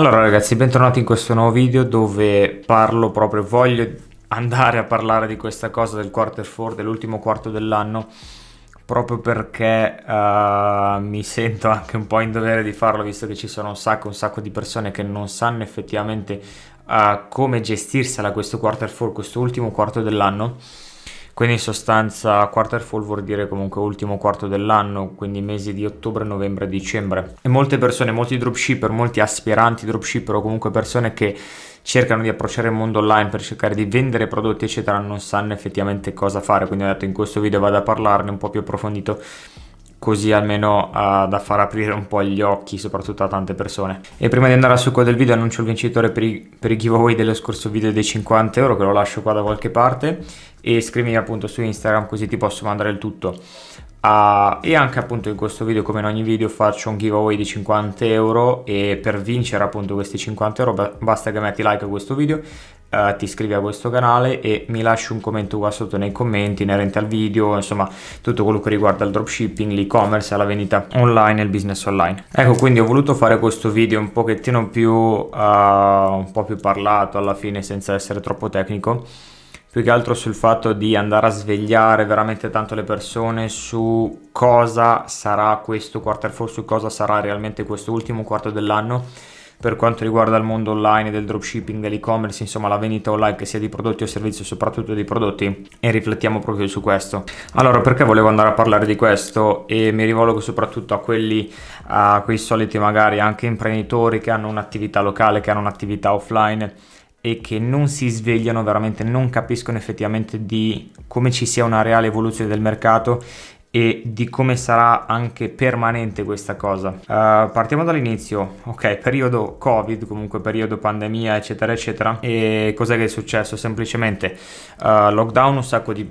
Allora ragazzi, bentornati in questo nuovo video dove parlo proprio, voglio andare a parlare di questa cosa del quarter four, dell'ultimo quarto dell'anno, proprio perché uh, mi sento anche un po' in dovere di farlo, visto che ci sono un sacco, un sacco di persone che non sanno effettivamente uh, come gestirsela questo quarter four, questo ultimo quarto dell'anno quindi in sostanza quarter full vuol dire comunque ultimo quarto dell'anno, quindi mesi di ottobre, novembre, dicembre. E molte persone, molti dropshipper, molti aspiranti dropshipper o comunque persone che cercano di approcciare il mondo online per cercare di vendere prodotti eccetera non sanno effettivamente cosa fare quindi ho detto in questo video vado a parlarne un po' più approfondito così almeno uh, da far aprire un po' gli occhi soprattutto a tante persone e prima di andare al succo del video annuncio il vincitore per i, per i giveaway dello scorso video dei 50 euro che lo lascio qua da qualche parte e scrivimi appunto su Instagram così ti posso mandare il tutto Uh, e anche appunto in questo video come in ogni video faccio un giveaway di 50 euro e per vincere appunto questi 50 euro basta che metti like a questo video Uh, ti iscrivi a questo canale e mi lasci un commento qua sotto nei commenti inerente al video, insomma tutto quello che riguarda il dropshipping, l'e-commerce, la vendita online e il business online. Ecco quindi ho voluto fare questo video un pochettino più, uh, un po' più parlato alla fine senza essere troppo tecnico, più che altro sul fatto di andare a svegliare veramente tanto le persone su cosa sarà questo quarter four, su cosa sarà realmente questo ultimo quarto dell'anno per quanto riguarda il mondo online del dropshipping, dell'e-commerce, insomma la vendita online che sia di prodotti o servizi, soprattutto di prodotti e riflettiamo proprio su questo. Allora, perché volevo andare a parlare di questo e mi rivolgo soprattutto a quelli a quei soliti magari anche imprenditori che hanno un'attività locale, che hanno un'attività offline e che non si svegliano veramente, non capiscono effettivamente di come ci sia una reale evoluzione del mercato e di come sarà anche permanente questa cosa. Uh, partiamo dall'inizio, ok, periodo Covid, comunque periodo pandemia, eccetera, eccetera. E cos'è che è successo? Semplicemente uh, lockdown, un sacco di,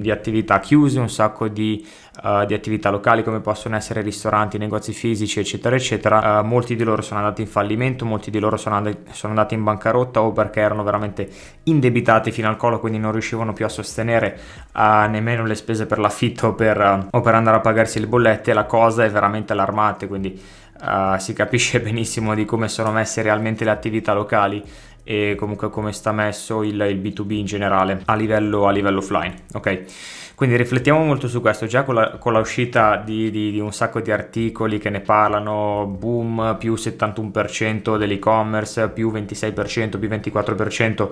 di attività chiuse, un sacco di eh, di attività locali come possono essere ristoranti, negozi fisici eccetera eccetera, eh, molti di loro sono andati in fallimento, molti di loro sono, and- sono andati in bancarotta o perché erano veramente indebitati fino al collo quindi non riuscivano più a sostenere uh, nemmeno le spese per l'affitto per, uh, o per andare a pagarsi le bollette, la cosa è veramente allarmante quindi uh, si capisce benissimo di come sono messe realmente le attività locali e comunque come sta messo il, il B2B in generale a livello, a livello, offline. Ok, quindi riflettiamo molto su questo. Già con la, con la uscita di, di, di, un sacco di articoli che ne parlano, boom più 71% dell'e-commerce, più 26%, più 24%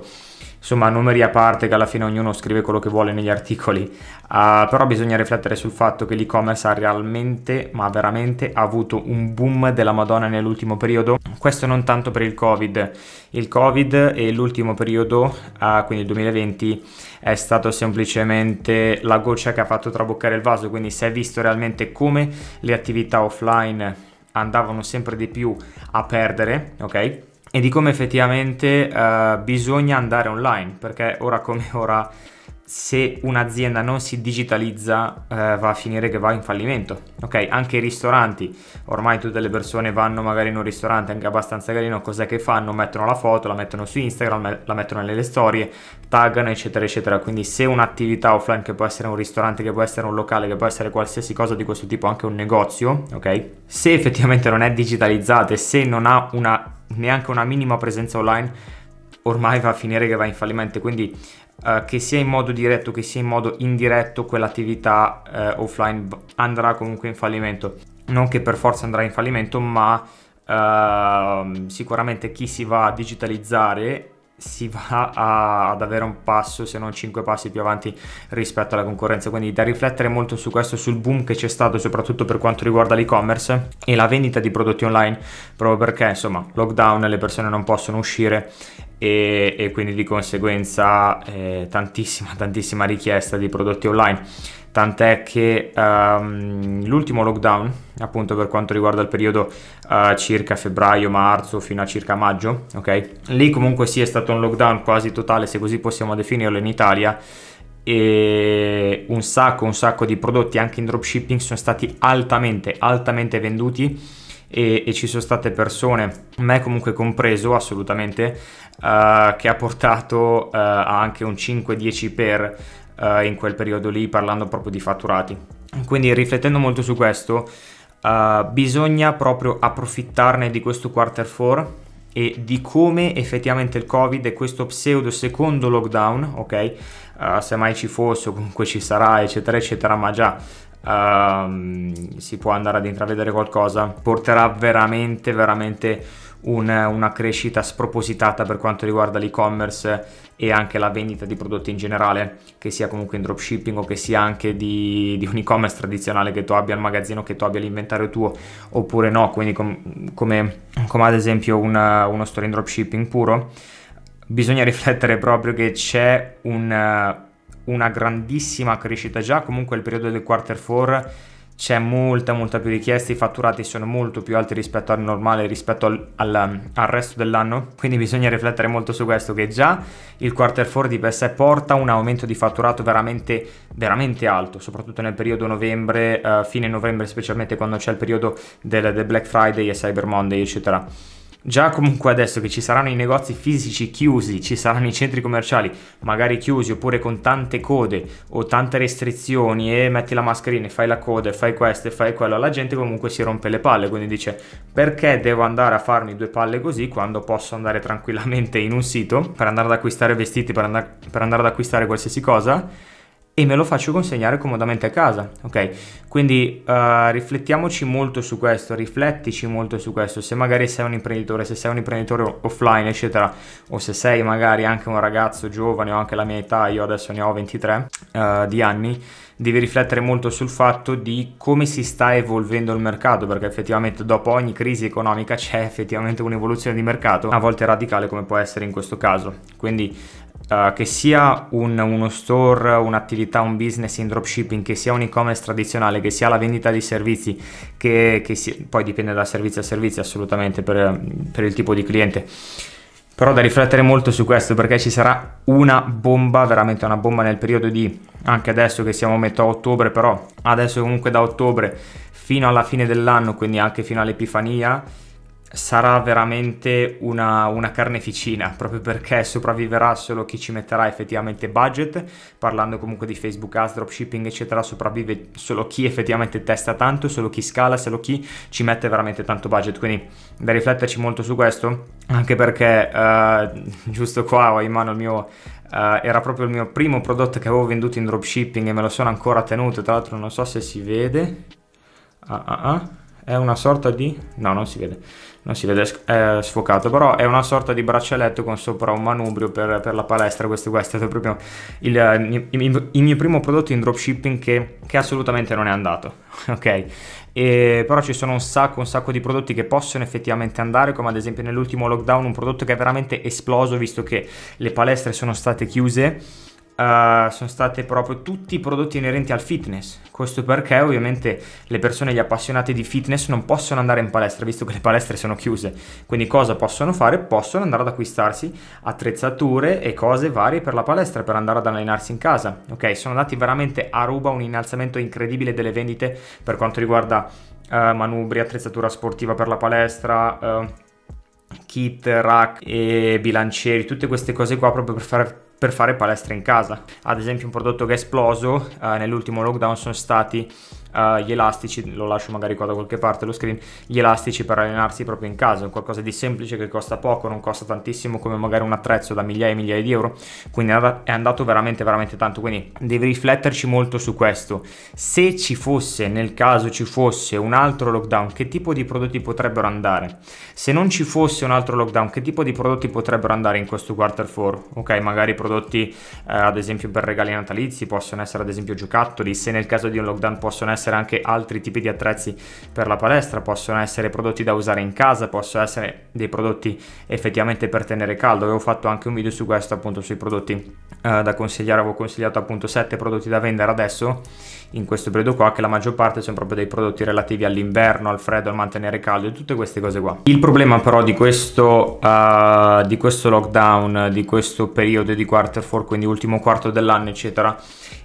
insomma numeri a parte che alla fine ognuno scrive quello che vuole negli articoli, uh, però bisogna riflettere sul fatto che l'e-commerce ha realmente, ma veramente ha avuto un boom della Madonna nell'ultimo periodo, questo non tanto per il Covid, il Covid e l'ultimo periodo, uh, quindi il 2020, è stato semplicemente la goccia che ha fatto traboccare il vaso, quindi si è visto realmente come le attività offline andavano sempre di più a perdere, ok? e di come effettivamente uh, bisogna andare online, perché ora come ora se un'azienda non si digitalizza eh, va a finire che va in fallimento. Ok, anche i ristoranti, ormai tutte le persone vanno magari in un ristorante anche abbastanza carino, cos'è che fanno? Mettono la foto, la mettono su Instagram, la mettono nelle storie, taggano eccetera eccetera. Quindi se un'attività offline che può essere un ristorante, che può essere un locale, che può essere qualsiasi cosa di questo tipo, anche un negozio, ok? Se effettivamente non è digitalizzata e se non ha una, neanche una minima presenza online, ormai va a finire che va in fallimento. Quindi eh, che sia in modo diretto che sia in modo indiretto quell'attività eh, offline andrà comunque in fallimento. Non che per forza andrà in fallimento, ma eh, sicuramente chi si va a digitalizzare si va a, ad avere un passo, se non cinque passi più avanti rispetto alla concorrenza. Quindi da riflettere molto su questo, sul boom che c'è stato, soprattutto per quanto riguarda l'e-commerce e la vendita di prodotti online, proprio perché insomma, lockdown, le persone non possono uscire e, e quindi di conseguenza eh, tantissima, tantissima richiesta di prodotti online. Tant'è che um, l'ultimo lockdown, appunto per quanto riguarda il periodo uh, circa febbraio-marzo fino a circa maggio, ok? Lì comunque sì è stato un lockdown quasi totale, se così possiamo definirlo, in Italia e un sacco, un sacco di prodotti anche in dropshipping sono stati altamente, altamente venduti e, e ci sono state persone, me comunque compreso assolutamente, uh, che ha portato uh, a anche un 5-10 per uh, in quel periodo lì parlando proprio di fatturati. Quindi riflettendo molto su questo, bisogna proprio approfittarne di questo quarter 4 e di come effettivamente il Covid e questo pseudo secondo lockdown, ok? Uh, se mai ci fosse o comunque ci sarà, eccetera, eccetera, ma già uh, si può andare ad intravedere qualcosa, porterà veramente, veramente un, una crescita spropositata per quanto riguarda l'e-commerce e anche la vendita di prodotti in generale, che sia comunque in dropshipping o che sia anche di, di un e-commerce tradizionale, che tu abbia al magazzino, che tu abbia l'inventario tuo oppure no, quindi com, come, come, ad esempio una, uno store in dropshipping puro, bisogna riflettere proprio che c'è un una grandissima crescita già, comunque il periodo del quarter four c'è molta molta più richiesta, i fatturati sono molto più alti rispetto al normale, rispetto al, al, al, resto dell'anno, quindi bisogna riflettere molto su questo che già il quarter four di per sé porta un aumento di fatturato veramente, veramente alto, soprattutto nel periodo novembre, eh, fine novembre specialmente quando c'è il periodo del, del Black Friday e Cyber Monday eccetera. Già comunque adesso che ci saranno i negozi fisici chiusi, ci saranno i centri commerciali magari chiusi oppure con tante code o tante restrizioni e metti la mascherina e fai la coda e fai questo e fai quello, la gente comunque si rompe le palle, quindi dice perché devo andare a farmi due palle così quando posso andare tranquillamente in un sito per andare ad acquistare vestiti, per, and- per andare ad acquistare qualsiasi cosa? e me lo faccio consegnare comodamente a casa, ok? Quindi uh, riflettiamoci molto su questo, riflettici molto su questo, se magari sei un imprenditore, se sei un imprenditore offline, eccetera, o se sei magari anche un ragazzo giovane o anche la mia età, io adesso ne ho 23 uh, eh, di anni, devi riflettere molto sul fatto di come si sta evolvendo il mercato, perché effettivamente dopo ogni crisi economica c'è effettivamente un'evoluzione di mercato, a volte radicale come può essere in questo caso. Quindi eh, che sia un, uno store, un'attività, un business in dropshipping, che sia un e-commerce tradizionale, che sia la vendita di servizi, che, che sia, poi dipende da servizio a servizio assolutamente per, per il tipo di cliente. Però da riflettere molto su questo perché ci sarà una bomba, veramente una bomba nel periodo di anche adesso che siamo a metà ottobre, però adesso comunque da ottobre fino alla fine dell'anno, quindi anche fino all'Epifania, sarà veramente una, una, carneficina, proprio perché sopravviverà solo chi ci metterà effettivamente budget, parlando comunque di Facebook Ads, dropshipping eccetera, sopravvive solo chi effettivamente testa tanto, solo chi scala, solo chi ci mette veramente tanto budget, quindi da rifletterci molto su questo, anche perché eh, giusto qua ho in mano il mio Uh, era proprio il mio primo prodotto che avevo venduto in dropshipping e me lo sono ancora tenuto. Tra l'altro, non so se si vede. Ah, ah, ah è una sorta di... no non si vede, non si vede, è sfocato, però è una sorta di braccialetto con sopra un manubrio per, per la palestra, questo qua è stato proprio il, il, il, il mio primo prodotto in dropshipping che, che assolutamente non è andato, ok? E, però ci sono un sacco, un sacco di prodotti che possono effettivamente andare, come ad esempio nell'ultimo lockdown un prodotto che è veramente esploso visto che le palestre sono state chiuse Uh, sono state proprio tutti i prodotti inerenti al fitness. Questo perché ovviamente le persone, gli appassionati di fitness non possono andare in palestra, visto che le palestre sono chiuse. Quindi cosa possono fare? Possono andare ad acquistarsi attrezzature e cose varie per la palestra, per andare ad allenarsi in casa. Ok, sono andati veramente a ruba un innalzamento incredibile delle vendite per quanto riguarda uh, manubri, attrezzatura sportiva per la palestra. Uh, kit, rack e bilancieri, tutte queste cose qua proprio per far per fare palestra in casa. Ad esempio un prodotto che è esploso eh, nell'ultimo lockdown sono stati uh, gli elastici, lo lascio magari qua da qualche parte lo screen, gli elastici per allenarsi proprio in casa, è qualcosa di semplice che costa poco, non costa tantissimo come magari un attrezzo da migliaia e migliaia di euro, quindi è andato veramente veramente tanto, quindi devi rifletterci molto su questo. Se ci fosse, nel caso ci fosse un altro lockdown, che tipo di prodotti potrebbero andare? Se non ci fosse un altro lockdown, che tipo di prodotti potrebbero andare in questo quarter 4? Ok, magari prodotti eh, ad esempio per regali natalizi, possono essere ad esempio giocattoli, se nel caso di un lockdown possono essere essere anche altri tipi di attrezzi per la palestra, possono essere prodotti da usare in casa, possono essere dei prodotti effettivamente per tenere caldo. Avevo fatto anche un video su questo, appunto, sui prodotti eh, da consigliare, avevo consigliato appunto 7 prodotti da vendere adesso, in questo periodo qua, che la maggior parte sono proprio dei prodotti relativi all'inverno, al freddo, al mantenere caldo e tutte queste cose qua. Il problema però di questo, uh, di questo lockdown, di questo periodo di quarter four, quindi ultimo quarto dell'anno, eccetera,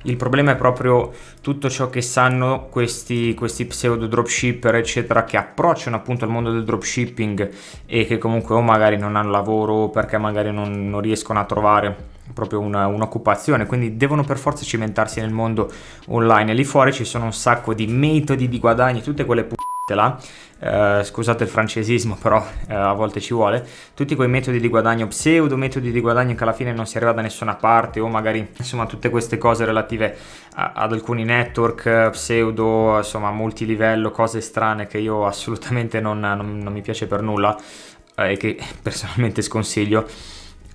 il problema è proprio tutto ciò che sanno questi, questi pseudo dropshipper, eccetera, che approcciano appunto al mondo del dropshipping e che comunque o magari non hanno lavoro perché magari non, non riescono a trovare proprio una, un'occupazione, quindi devono per forza cimentarsi nel mondo online. E lì fuori ci sono un sacco di metodi di guadagno, tutte quelle p***e là, eh, scusate il francesismo però eh, a volte ci vuole, tutti quei metodi di guadagno pseudo, metodi di guadagno che alla fine non si arriva da nessuna parte o magari insomma tutte queste cose relative a, ad alcuni network pseudo, insomma multilivello, cose strane che io assolutamente non, non, non mi piace per nulla eh, e che personalmente sconsiglio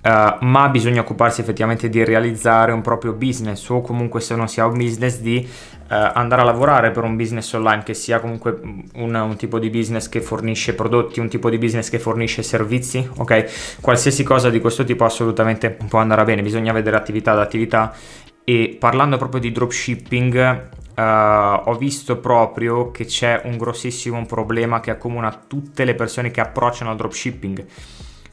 eh, ma bisogna occuparsi effettivamente di realizzare un proprio business o comunque se non si ha un business di uh, andare a lavorare per un business online che sia comunque un, un, tipo di business che fornisce prodotti, un tipo di business che fornisce servizi, ok? Qualsiasi cosa di questo tipo assolutamente può andare bene, bisogna vedere attività ad attività e parlando proprio di dropshipping uh, ho visto proprio che c'è un grossissimo problema che accomuna tutte le persone che approcciano al dropshipping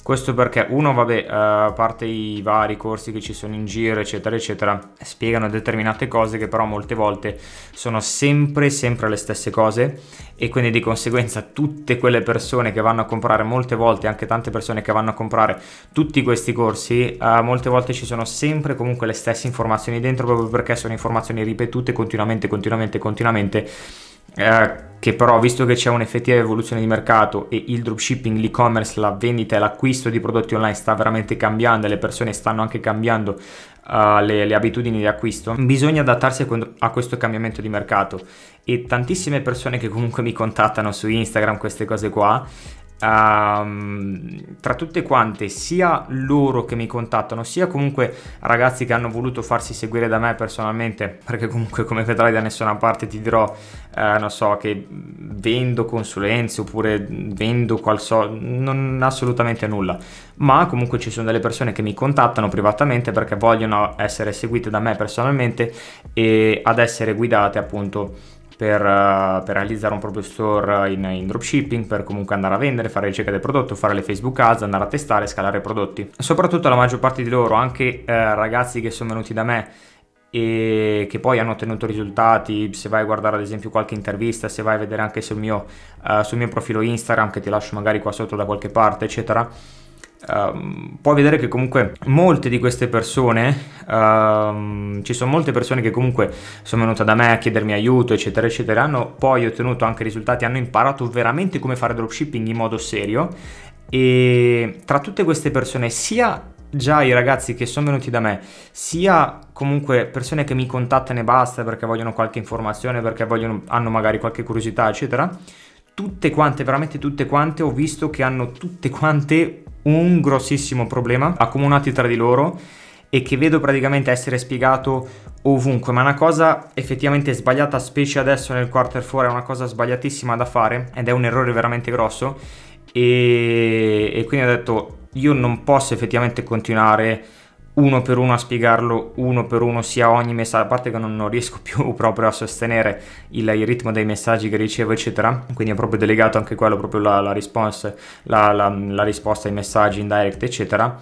questo perché uno, vabbè, eh, a parte i vari corsi che ci sono in giro, eccetera, eccetera, spiegano determinate cose che però molte volte sono sempre, sempre le stesse cose e quindi di conseguenza tutte quelle persone che vanno a comprare, molte volte anche tante persone che vanno a comprare tutti questi corsi, eh, molte volte ci sono sempre comunque le stesse informazioni dentro proprio perché sono informazioni ripetute continuamente, continuamente, continuamente eh, che però visto che c'è un'effettiva evoluzione di mercato e il dropshipping, l'e-commerce, la vendita e l'acquisto di prodotti online sta veramente cambiando e le persone stanno anche cambiando uh, le, le, abitudini di acquisto, bisogna adattarsi a questo cambiamento di mercato e tantissime persone che comunque mi contattano su Instagram queste cose qua Um, tra tutte quante, sia loro che mi contattano, sia comunque ragazzi che hanno voluto farsi seguire da me personalmente, perché comunque come vedrai da nessuna parte ti dirò, eh, non so, che vendo consulenze oppure vendo qualso, non assolutamente nulla, ma comunque ci sono delle persone che mi contattano privatamente perché vogliono essere seguite da me personalmente e ad essere guidate appunto per, eh, per, realizzare un proprio store in, in, dropshipping, per comunque andare a vendere, fare ricerca del prodotto, fare le Facebook ads, andare a testare, scalare prodotti. Soprattutto la maggior parte di loro, anche uh, ragazzi che sono venuti da me e che poi hanno ottenuto risultati, se vai a guardare ad esempio qualche intervista, se vai a vedere anche sul mio, uh, sul mio profilo Instagram che ti lascio magari qua sotto da qualche parte, eccetera Uh, puoi vedere che comunque molte di queste persone, uh, ci sono molte persone che comunque sono venute da me a chiedermi aiuto, eccetera, eccetera, hanno poi ottenuto anche risultati, hanno imparato veramente come fare dropshipping in modo serio e tra tutte queste persone sia già i ragazzi che sono venuti da me, sia comunque persone che mi contattano e basta perché vogliono qualche informazione, perché vogliono, hanno magari qualche curiosità, eccetera, tutte quante, veramente tutte quante, ho visto che hanno tutte quante un grossissimo problema accomunati tra di loro e che vedo praticamente essere spiegato ovunque, ma una cosa effettivamente sbagliata, specie adesso nel quarter four, è una cosa sbagliatissima da fare ed è un errore veramente grosso e, e quindi ho detto io non posso effettivamente continuare uno per uno a spiegarlo uno per uno sia ogni messaggio, a parte che non, non riesco più proprio a sostenere il, il, ritmo dei messaggi che ricevo eccetera, quindi ho proprio delegato anche quello, proprio la, la, response, la, la, la risposta ai messaggi in direct eccetera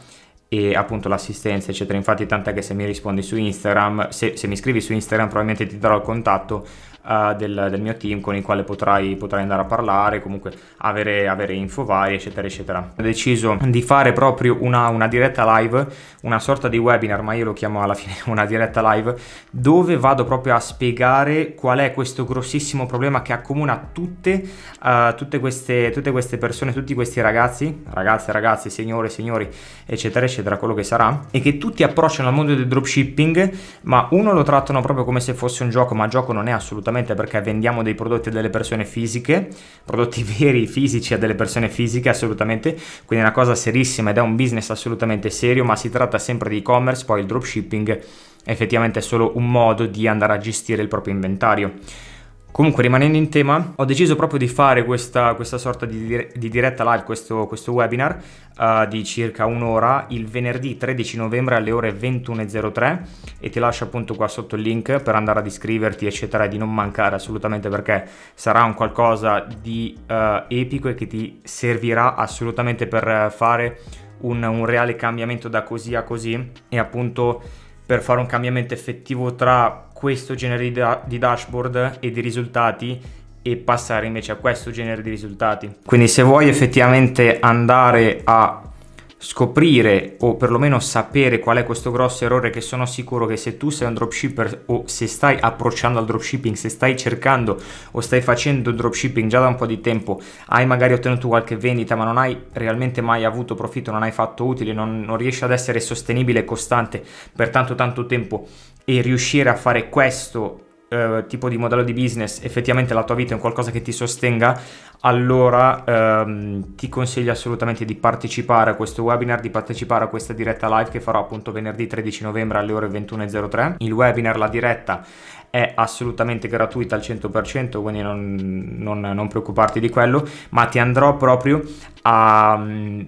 e appunto l'assistenza eccetera, infatti tant'è che se mi rispondi su Instagram, se, se mi scrivi su Instagram probabilmente ti darò il contatto uh, del, del, mio team con il quale potrai, potrai andare a parlare, comunque avere, avere, info varie, eccetera, eccetera. Ho deciso di fare proprio una, una diretta live, una sorta di webinar, ma io lo chiamo alla fine una diretta live, dove vado proprio a spiegare qual è questo grossissimo problema che accomuna tutte, uh, tutte, queste, tutte queste persone, tutti questi ragazzi, ragazze, ragazzi, signore, signori, eccetera, eccetera, quello che sarà, e che tutti approcciano al mondo del dropshipping, ma uno lo trattano proprio come se fosse un gioco, ma gioco non è assolutamente assolutamente perché vendiamo dei prodotti a delle persone fisiche, prodotti veri, fisici a delle persone fisiche assolutamente, quindi è una cosa serissima ed è un business assolutamente serio, ma si tratta sempre di e-commerce, poi il dropshipping effettivamente è solo un modo di andare a gestire il proprio inventario. Comunque rimanendo in tema, ho deciso proprio di fare questa, questa sorta di, dire, di, diretta live, questo, questo webinar uh, di circa un'ora il venerdì 13 novembre alle ore 21.03 e ti lascio appunto qua sotto il link per andare ad iscriverti eccetera e di non mancare assolutamente perché sarà un qualcosa di uh, epico e che ti servirà assolutamente per fare un, un reale cambiamento da così a così e appunto per fare un cambiamento effettivo tra questo genere di, da di dashboard e di risultati e passare invece a questo genere di risultati. Quindi se vuoi effettivamente andare a scoprire o perlomeno sapere qual è questo grosso errore che sono sicuro che se tu sei un dropshipper o se stai approcciando al dropshipping, se stai cercando o stai facendo dropshipping già da un po' di tempo, hai magari ottenuto qualche vendita ma non hai realmente mai avuto profitto, non hai fatto utile, non, non riesci ad essere sostenibile e costante per tanto tanto tempo e riuscire a fare questo eh, tipo di modello di business effettivamente la tua vita è un qualcosa che ti sostenga, allora ehm, ti consiglio assolutamente di partecipare a questo webinar, di partecipare a questa diretta live che farò appunto venerdì 13 novembre alle ore 21.03. Il webinar, la diretta è assolutamente gratuita al 100%, quindi non, non, non preoccuparti di quello, ma ti andrò proprio a, mm,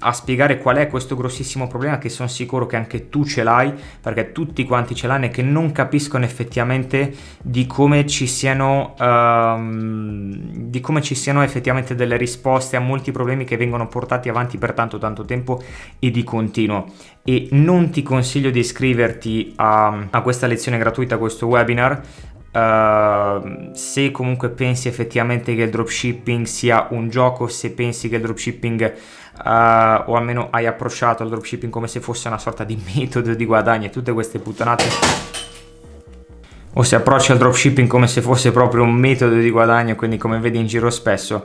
a, spiegare qual è questo grossissimo problema che sono sicuro che anche tu ce l'hai perché tutti quanti ce l'hanno e che non capiscono effettivamente di come ci siano um, di come ci siano effettivamente delle risposte a molti problemi che vengono portati avanti per tanto tanto tempo e di continuo e non ti consiglio di iscriverti a, a questa lezione gratuita a questo webinar Uh, se comunque pensi effettivamente che il dropshipping sia un gioco, se pensi che il dropshipping uh, o almeno hai approcciato il dropshipping come se fosse una sorta di metodo di guadagno e tutte queste puttanate o se approcci al dropshipping come se fosse proprio un metodo di guadagno, quindi come vedi in giro spesso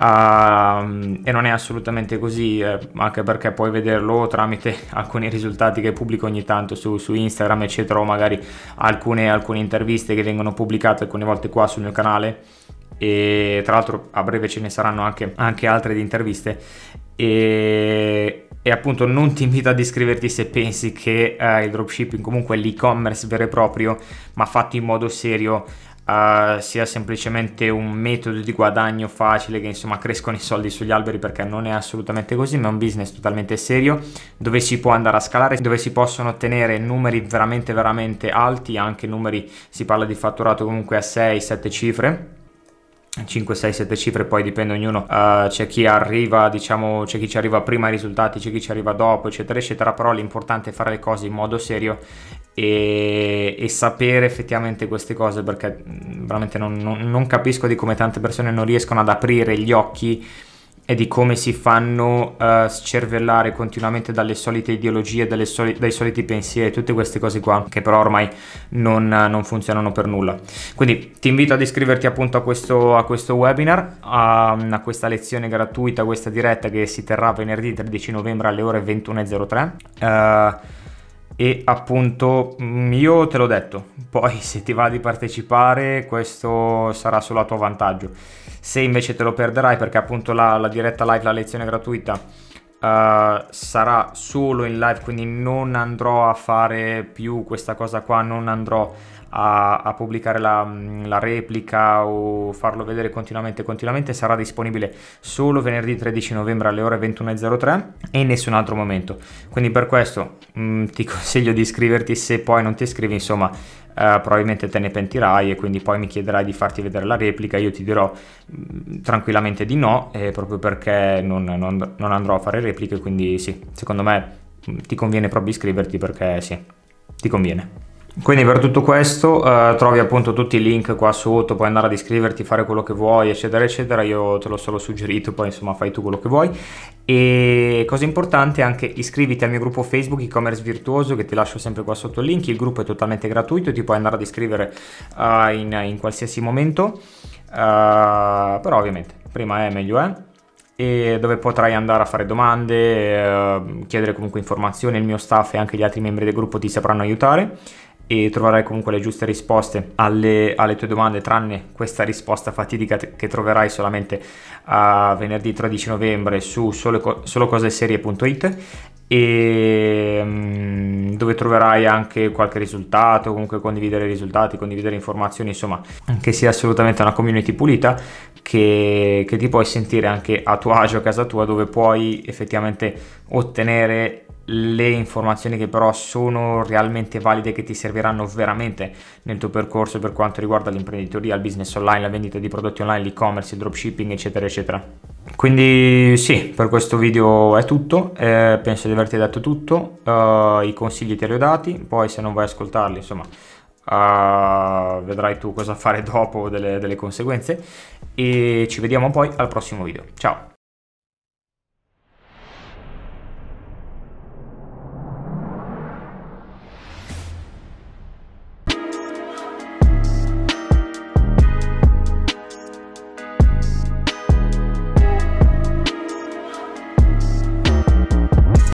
Uh, e non è assolutamente così, eh, anche perché puoi vederlo tramite alcuni risultati che pubblico ogni tanto su, su Instagram, eccetera, o magari alcune, alcune, interviste che vengono pubblicate alcune volte qua sul mio canale. E tra l'altro a breve ce ne saranno anche, anche altre di interviste. E, e, appunto non ti invito ad iscriverti se pensi che eh, il dropshipping, comunque l'e-commerce vero e proprio, ma fatto in modo serio, uh, sia semplicemente un metodo di guadagno facile che insomma crescono i soldi sugli alberi perché non è assolutamente così, ma è un business totalmente serio dove si può andare a scalare, dove si possono ottenere numeri veramente veramente alti, anche numeri si parla di fatturato comunque a 6-7 cifre 5, 6, 7 cifre, poi dipende ognuno, uh, c'è chi arriva, diciamo, c'è chi ci arriva prima ai risultati, c'è chi ci arriva dopo, eccetera, eccetera, però l'importante è fare le cose in modo serio e, e sapere effettivamente queste cose perché mm, veramente non, non, non capisco di come tante persone non riescono ad aprire gli occhi e di come si fanno uh, scervellare continuamente dalle solite ideologie, dalle soli dai soliti pensieri, tutte queste cose qua che però ormai non, uh, non, funzionano per nulla. Quindi ti invito ad iscriverti appunto a questo, a questo webinar, a, mm, a, questa lezione gratuita, questa diretta che si terrà venerdì 13 novembre alle ore 21.03. Uh, e appunto mm, io te l'ho detto, poi se ti va di partecipare questo sarà solo a tuo vantaggio, se invece te lo perderai perché appunto la, la diretta live, la lezione gratuita uh, sarà solo in live, quindi non andrò a fare più questa cosa qua, non andrò a a, a pubblicare la, mm, la, replica o farlo vedere continuamente, continuamente sarà disponibile solo venerdì 13 novembre alle ore 21.03 e in nessun altro momento. Quindi per questo mh, mm, ti consiglio di iscriverti se poi non ti iscrivi, insomma, Uh, probabilmente te ne pentirai e quindi poi mi chiederai di farti vedere la replica, io ti dirò mh, mm, tranquillamente di no, eh, proprio perché non, non, non, andrò a fare repliche, quindi sì, secondo me mh, ti conviene proprio iscriverti perché sì, ti conviene. Quindi per tutto questo eh, trovi appunto tutti i link qua sotto, puoi andare ad iscriverti, fare quello che vuoi, eccetera, eccetera. Io te l'ho solo suggerito, poi insomma fai tu quello che vuoi. E cosa importante anche iscriviti al mio gruppo Facebook e-commerce virtuoso che ti lascio sempre qua sotto il link. Il gruppo è totalmente gratuito, ti puoi andare ad iscrivere uh, in, in, qualsiasi momento. Uh, però ovviamente prima è meglio eh. e dove potrai andare a fare domande, eh, chiedere comunque informazioni, il mio staff e anche gli altri membri del gruppo ti sapranno aiutare e troverai comunque le giuste risposte alle, alle, tue domande tranne questa risposta fatidica che troverai solamente a venerdì 13 novembre su solo, solocoseserie.it e mm, dove troverai anche qualche risultato, comunque condividere risultati, condividere informazioni, insomma che sia assolutamente una community pulita che, che ti puoi sentire anche a tuo agio a casa tua dove puoi effettivamente ottenere le informazioni che però sono realmente valide che ti serviranno veramente nel tuo percorso per quanto riguarda l'imprenditoria, il business online, la vendita di prodotti online, l'e-commerce, il dropshipping, eccetera, eccetera. Quindi sì, per questo video è tutto, eh, penso di averti detto tutto, uh, i consigli te li ho dati, poi se non vai a ascoltarli, insomma, uh, vedrai tu cosa fare dopo delle, delle conseguenze e ci vediamo poi al prossimo video. Ciao!